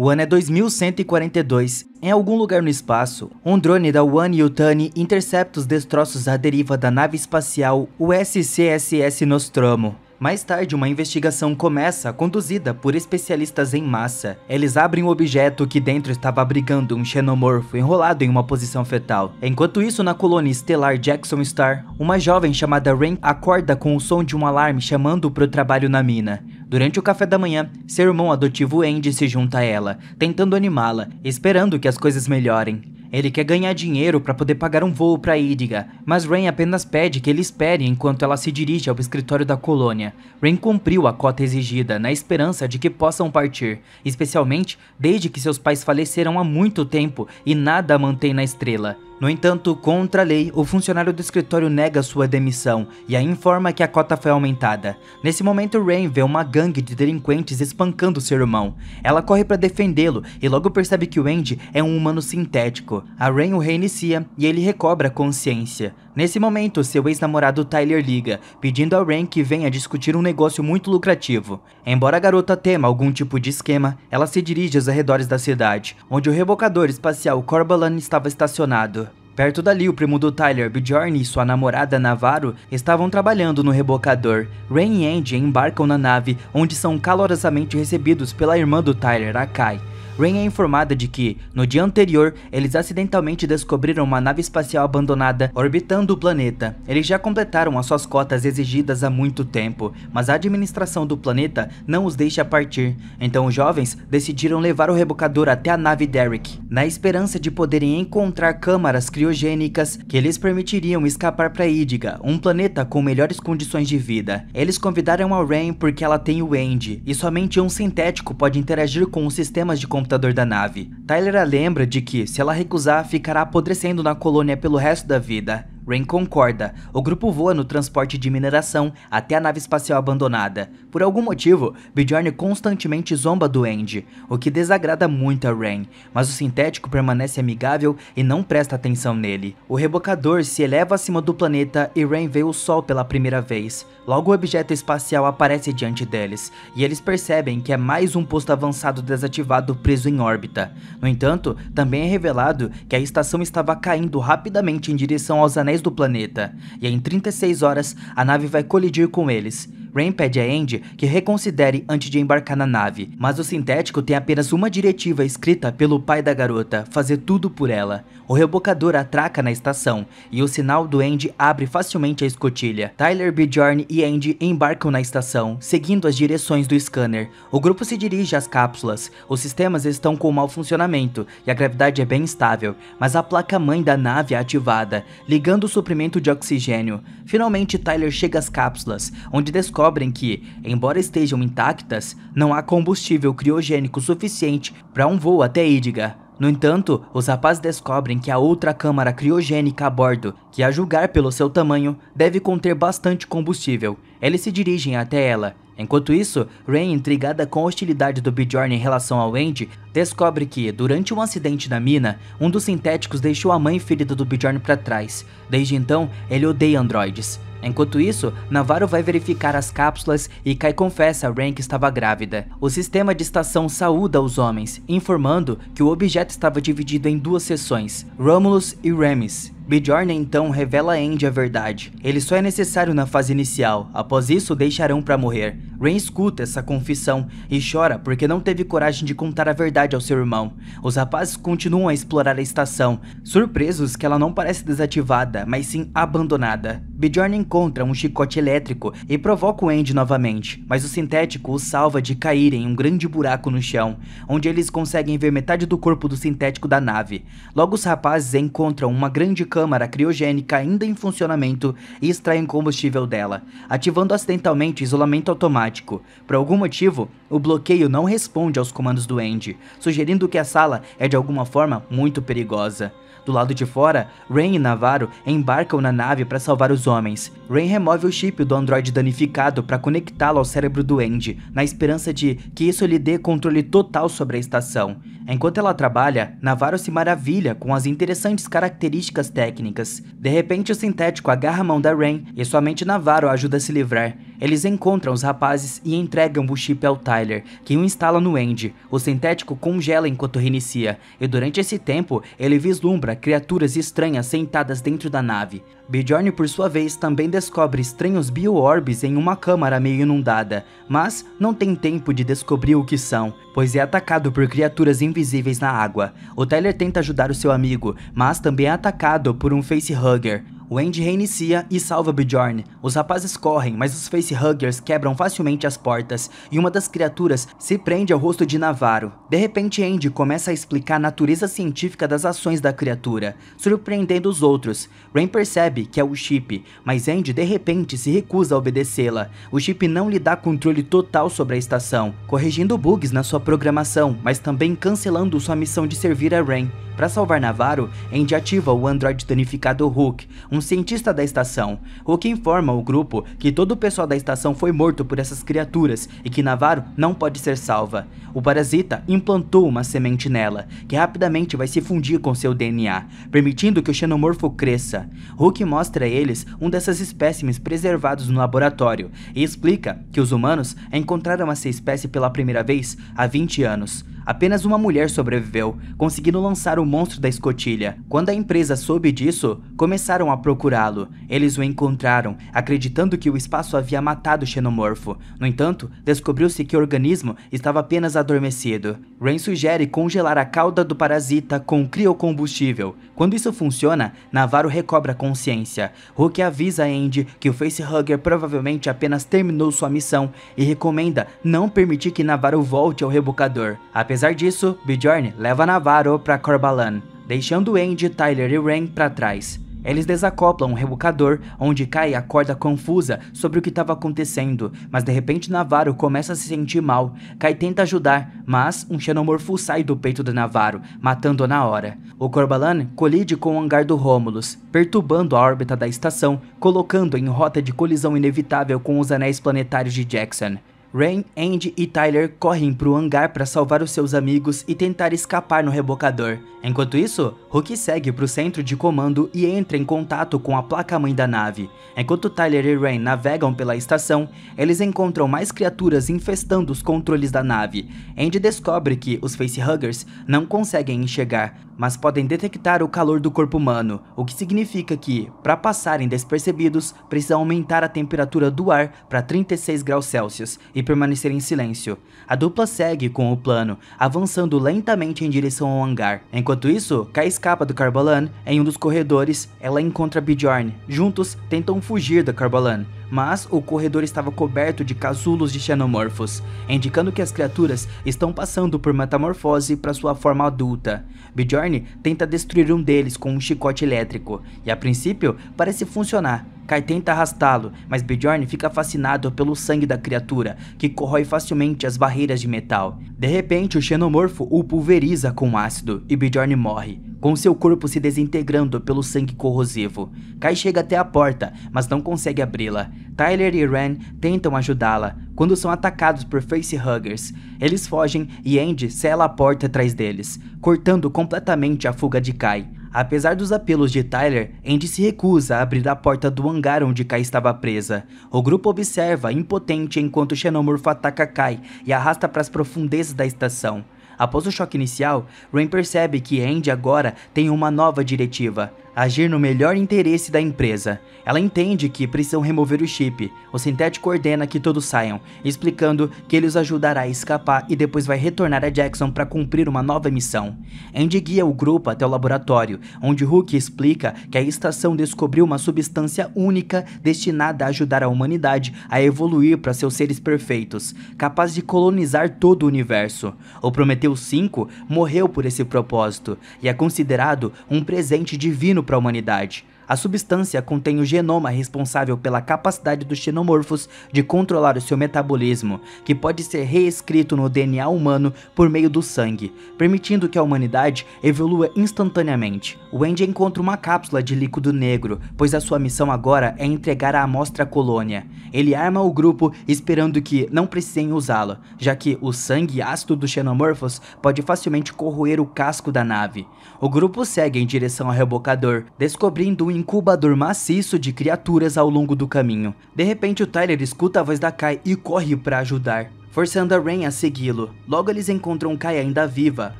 O ano é 2142. Em algum lugar no espaço, um drone da One Yutani intercepta os destroços à deriva da nave espacial USCSS Nostromo. Mais tarde, uma investigação começa, conduzida por especialistas em massa. Eles abrem o um objeto que dentro estava abrigando um xenomorfo enrolado em uma posição fetal. Enquanto isso, na colônia estelar Jackson Star, uma jovem chamada Rain acorda com o som de um alarme chamando para o trabalho na mina. Durante o café da manhã, seu irmão adotivo Andy se junta a ela, tentando animá-la, esperando que as coisas melhorem. Ele quer ganhar dinheiro para poder pagar um voo para Idiga, mas Rain apenas pede que ele espere enquanto ela se dirige ao escritório da colônia. Rain cumpriu a cota exigida, na esperança de que possam partir, especialmente desde que seus pais faleceram há muito tempo e nada a mantém na estrela. No entanto, contra a lei, o funcionário do escritório nega sua demissão e a informa que a cota foi aumentada. Nesse momento, Rain vê uma gangue de delinquentes espancando seu irmão. Ela corre para defendê-lo e logo percebe que o Andy é um humano sintético. A Rain o reinicia e ele recobra a consciência. Nesse momento, seu ex-namorado Tyler liga, pedindo a Ren que venha discutir um negócio muito lucrativo. Embora a garota tema algum tipo de esquema, ela se dirige aos arredores da cidade, onde o rebocador espacial Corbalan estava estacionado. Perto dali, o primo do Tyler, Bjorn e sua namorada Navarro estavam trabalhando no rebocador. Rain e Andy embarcam na nave, onde são calorosamente recebidos pela irmã do Tyler, Akai. Rain é informada de que, no dia anterior, eles acidentalmente descobriram uma nave espacial abandonada orbitando o planeta. Eles já completaram as suas cotas exigidas há muito tempo, mas a administração do planeta não os deixa partir, então os jovens decidiram levar o rebocador até a nave Derek, na esperança de poderem encontrar câmaras criogênicas que lhes permitiriam escapar para Idiga, um planeta com melhores condições de vida. Eles convidaram a Rain porque ela tem o Andy, e somente um sintético pode interagir com os sistemas de computação computador da nave. Tyler lembra de que, se ela recusar, ficará apodrecendo na colônia pelo resto da vida. Rain concorda. O grupo voa no transporte de mineração até a nave espacial abandonada. Por algum motivo, Bjorn constantemente zomba do Andy, o que desagrada muito a Rain, mas o sintético permanece amigável e não presta atenção nele. O rebocador se eleva acima do planeta e Rain vê o Sol pela primeira vez. Logo o objeto espacial aparece diante deles, e eles percebem que é mais um posto avançado desativado preso em órbita. No entanto, também é revelado que a estação estava caindo rapidamente em direção aos anéis do planeta, e em 36 horas a nave vai colidir com eles Rain pede a é Andy que reconsidere antes de embarcar na nave, mas o sintético tem apenas uma diretiva escrita pelo pai da garota, fazer tudo por ela. O rebocador atraca na estação, e o sinal do Andy abre facilmente a escotilha. Tyler, Bjorn e Andy embarcam na estação, seguindo as direções do scanner. O grupo se dirige às cápsulas, os sistemas estão com mau funcionamento, e a gravidade é bem estável, mas a placa-mãe da nave é ativada, ligando o suprimento de oxigênio. Finalmente Tyler chega às cápsulas, onde descobre descobrem que, embora estejam intactas, não há combustível criogênico suficiente para um voo até Idiga. No entanto, os rapazes descobrem que a outra câmara criogênica a bordo, que a julgar pelo seu tamanho, deve conter bastante combustível. Eles se dirigem até ela. Enquanto isso, Rain, intrigada com a hostilidade do Bjorn em relação ao Andy, descobre que, durante um acidente na mina, um dos sintéticos deixou a mãe ferida do Bjorn para trás. Desde então, ele odeia androides. Enquanto isso, Navarro vai verificar as cápsulas e Kai confessa a Ren que estava grávida. O sistema de estação saúda os homens, informando que o objeto estava dividido em duas seções, Romulus e Remis. Bjorn então revela a Andy a verdade. Ele só é necessário na fase inicial, após isso deixarão para morrer. Ren escuta essa confissão e chora porque não teve coragem de contar a verdade ao seu irmão. Os rapazes continuam a explorar a estação, surpresos que ela não parece desativada, mas sim abandonada. Bjorn encontra um chicote elétrico e provoca o Andy novamente, mas o sintético o salva de cair em um grande buraco no chão, onde eles conseguem ver metade do corpo do sintético da nave. Logo os rapazes encontram uma grande câmara criogênica ainda em funcionamento e extraem combustível dela, ativando acidentalmente isolamento automático. Por algum motivo, o bloqueio não responde aos comandos do Andy, sugerindo que a sala é de alguma forma muito perigosa. Do lado de fora, Rain e Navarro embarcam na nave para salvar os homens. Rain remove o chip do androide danificado para conectá-lo ao cérebro do Andy, na esperança de que isso lhe dê controle total sobre a estação. Enquanto ela trabalha, Navarro se maravilha com as interessantes características técnicas. De repente, o sintético agarra a mão da Rain e somente Navarro ajuda a se livrar. Eles encontram os rapazes e entregam o chip ao Tyler, que o instala no Andy. O sintético congela enquanto reinicia, e durante esse tempo, ele vislumbra criaturas estranhas sentadas dentro da nave. Bjorn, por sua vez, também descobre estranhos bio-orbs em uma câmara meio inundada, mas não tem tempo de descobrir o que são, pois é atacado por criaturas invisíveis na água. O Tyler tenta ajudar o seu amigo, mas também é atacado por um facehugger. Wendy reinicia e salva Bjorn. Os rapazes correm, mas os facehuggers quebram facilmente as portas e uma das criaturas se prende ao rosto de Navarro. De repente, Andy começa a explicar a natureza científica das ações da criatura, surpreendendo os outros. Rain percebe que é o chip, mas Andy de repente se recusa a obedecê-la. O chip não lhe dá controle total sobre a estação, corrigindo bugs na sua programação, mas também cancelando sua missão de servir a Rain. Para salvar Navarro, Andy ativa o Android danificado Hulk, um cientista da estação. Hulk informa o grupo que todo o pessoal da estação foi morto por essas criaturas e que Navarro não pode ser salva o parasita implantou uma semente nela, que rapidamente vai se fundir com seu DNA, permitindo que o xenomorfo cresça. Hulk mostra a eles um dessas espécimes preservados no laboratório e explica que os humanos encontraram essa espécie pela primeira vez há 20 anos. Apenas uma mulher sobreviveu, conseguindo lançar o monstro da escotilha. Quando a empresa soube disso, começaram a procurá-lo. Eles o encontraram, acreditando que o espaço havia matado o xenomorfo. No entanto, descobriu-se que o organismo estava apenas a adormecido. Rain sugere congelar a cauda do parasita com criocombustível. Quando isso funciona, Navarro recobra consciência. Hulk avisa Andy que o Facehugger provavelmente apenas terminou sua missão e recomenda não permitir que Navarro volte ao rebocador. Apesar disso, Bjorn leva Navarro para Corbalan, deixando Andy, Tyler e Rain para trás. Eles desacoplam um rebocador, onde cai a corda confusa sobre o que estava acontecendo, mas de repente Navarro começa a se sentir mal. Kai tenta ajudar, mas um xenomorfo sai do peito de Navarro, matando-o na hora. O Corbalan colide com o hangar do Romulus, perturbando a órbita da estação, colocando em rota de colisão inevitável com os anéis planetários de Jackson. Rain, Andy e Tyler correm para o hangar para salvar os seus amigos e tentar escapar no rebocador. Enquanto isso, Hook segue para o centro de comando e entra em contato com a placa-mãe da nave. Enquanto Tyler e Rain navegam pela estação, eles encontram mais criaturas infestando os controles da nave. Andy descobre que os facehuggers não conseguem enxergar, mas podem detectar o calor do corpo humano, o que significa que, para passarem despercebidos, precisam aumentar a temperatura do ar para 36 graus Celsius e permanecer em silêncio. A dupla segue com o plano, avançando lentamente em direção ao hangar. Enquanto isso, Kai escapa do Carbolan. Em um dos corredores, ela encontra Bjorn. Juntos, tentam fugir da Carbolan, mas o corredor estava coberto de casulos de xenomorfos, indicando que as criaturas estão passando por metamorfose para sua forma adulta. Bjorn tenta destruir um deles com um chicote elétrico, e a princípio parece funcionar, Kai tenta arrastá-lo, mas Bjorn fica fascinado pelo sangue da criatura, que corrói facilmente as barreiras de metal. De repente, o xenomorfo o pulveriza com ácido e Bjorn morre com seu corpo se desintegrando pelo sangue corrosivo. Kai chega até a porta, mas não consegue abri-la. Tyler e Ren tentam ajudá-la, quando são atacados por facehuggers. Eles fogem e Andy sela a porta atrás deles, cortando completamente a fuga de Kai. Apesar dos apelos de Tyler, Andy se recusa a abrir a porta do hangar onde Kai estava presa. O grupo observa, impotente, enquanto Xenomorfo ataca Kai e arrasta para as profundezas da estação. Após o choque inicial, Rain percebe que Andy agora tem uma nova diretiva, agir no melhor interesse da empresa. Ela entende que precisam remover o chip. O sintético ordena que todos saiam, explicando que ele os ajudará a escapar e depois vai retornar a Jackson para cumprir uma nova missão. Andy guia o grupo até o laboratório, onde Hulk explica que a estação descobriu uma substância única destinada a ajudar a humanidade a evoluir para seus seres perfeitos, capaz de colonizar todo o universo. O Prometeu 5 morreu por esse propósito e é considerado um presente divino para a humanidade. A substância contém o genoma responsável pela capacidade dos xenomorfos de controlar o seu metabolismo, que pode ser reescrito no DNA humano por meio do sangue, permitindo que a humanidade evolua instantaneamente. Andy encontra uma cápsula de líquido negro, pois a sua missão agora é entregar a amostra à colônia. Ele arma o grupo esperando que não precisem usá-la, já que o sangue ácido dos xenomorfos pode facilmente corroer o casco da nave. O grupo segue em direção ao rebocador, descobrindo um incubador maciço de criaturas ao longo do caminho. De repente, o Tyler escuta a voz da Kai e corre para ajudar forçando a Rain a segui-lo. Logo eles encontram Kai ainda viva,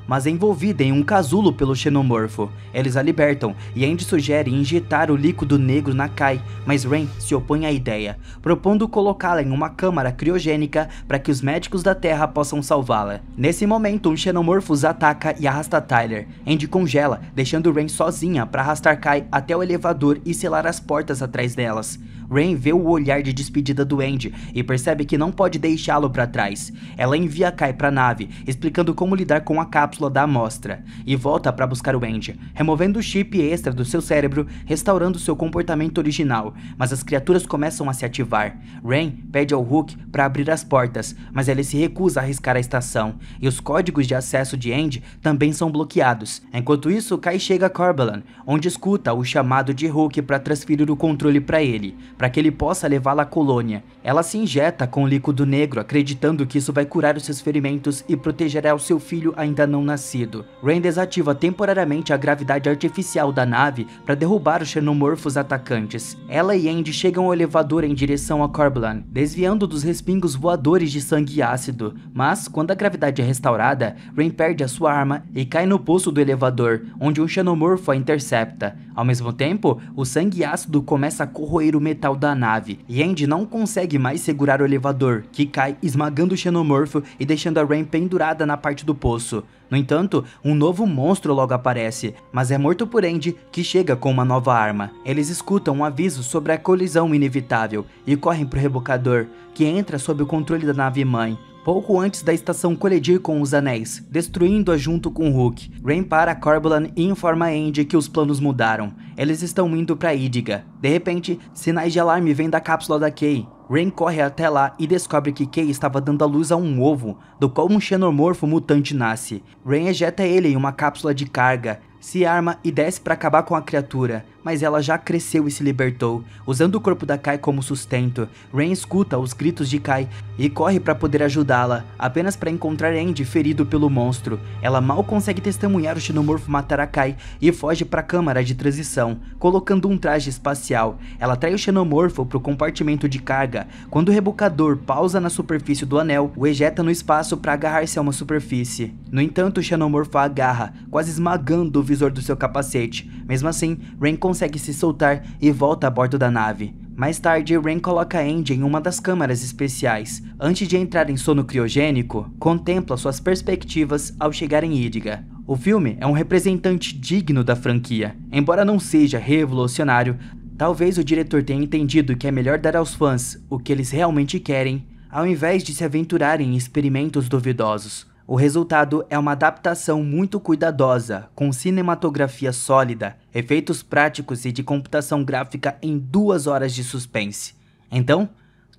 mas envolvida em um casulo pelo xenomorfo. Eles a libertam e Andy sugere injetar o líquido negro na Kai, mas Rain se opõe à ideia, propondo colocá-la em uma câmara criogênica para que os médicos da Terra possam salvá-la. Nesse momento, um xenomorfo os ataca e arrasta Tyler. Andy congela, deixando Rain sozinha para arrastar Kai até o elevador e selar as portas atrás delas. Rain vê o olhar de despedida do Andy e percebe que não pode deixá-lo para trás. Ela envia Kai para a nave, explicando como lidar com a cápsula da amostra, e volta para buscar o Andy, removendo o chip extra do seu cérebro, restaurando seu comportamento original, mas as criaturas começam a se ativar. Rain pede ao Hulk para abrir as portas, mas ele se recusa a arriscar a estação, e os códigos de acesso de Andy também são bloqueados. Enquanto isso, Kai chega a Corbelan, onde escuta o chamado de Hulk para transferir o controle para ele para que ele possa levá-la à colônia. Ela se injeta com líquido negro, acreditando que isso vai curar os seus ferimentos e protegerá o seu filho ainda não nascido. Rain desativa temporariamente a gravidade artificial da nave para derrubar os xenomorfos atacantes. Ela e Andy chegam ao elevador em direção a Corblan, desviando dos respingos voadores de sangue ácido, mas quando a gravidade é restaurada, Rain perde a sua arma e cai no poço do elevador, onde um xenomorfo a intercepta. Ao mesmo tempo, o sangue ácido começa a corroer o metal da nave e Andy não consegue mais segurar o elevador, que cai esmagando o xenomorfo e deixando a Rain pendurada na parte do poço. No entanto, um novo monstro logo aparece, mas é morto por Andy, que chega com uma nova arma. Eles escutam um aviso sobre a colisão inevitável e correm para o rebocador, que entra sob o controle da nave-mãe pouco antes da estação colidir com os anéis, destruindo-a junto com Hulk. Rain para Corbulan e informa a Andy que os planos mudaram. Eles estão indo para Idiga. De repente, sinais de alarme vêm da cápsula da Kay, Rain corre até lá e descobre que Kay estava dando a luz a um ovo, do qual um xenomorfo mutante nasce. Rain ejeta ele em uma cápsula de carga se arma e desce para acabar com a criatura, mas ela já cresceu e se libertou. Usando o corpo da Kai como sustento, Ren escuta os gritos de Kai e corre para poder ajudá-la, apenas para encontrar Andy ferido pelo monstro. Ela mal consegue testemunhar o xenomorfo matar a Kai e foge para a câmara de transição, colocando um traje espacial. Ela trai o xenomorfo para o compartimento de carga. Quando o rebocador pausa na superfície do anel, o ejeta no espaço para agarrar-se a uma superfície. No entanto, o xenomorfo agarra, quase esmagando visor do seu capacete. Mesmo assim, Rain consegue se soltar e volta a bordo da nave. Mais tarde, Rain coloca Andy em uma das câmaras especiais. Antes de entrar em sono criogênico, contempla suas perspectivas ao chegar em Idiga. O filme é um representante digno da franquia. Embora não seja revolucionário, talvez o diretor tenha entendido que é melhor dar aos fãs o que eles realmente querem, ao invés de se aventurarem em experimentos duvidosos. O resultado é uma adaptação muito cuidadosa, com cinematografia sólida, efeitos práticos e de computação gráfica em duas horas de suspense. Então,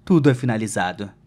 tudo é finalizado.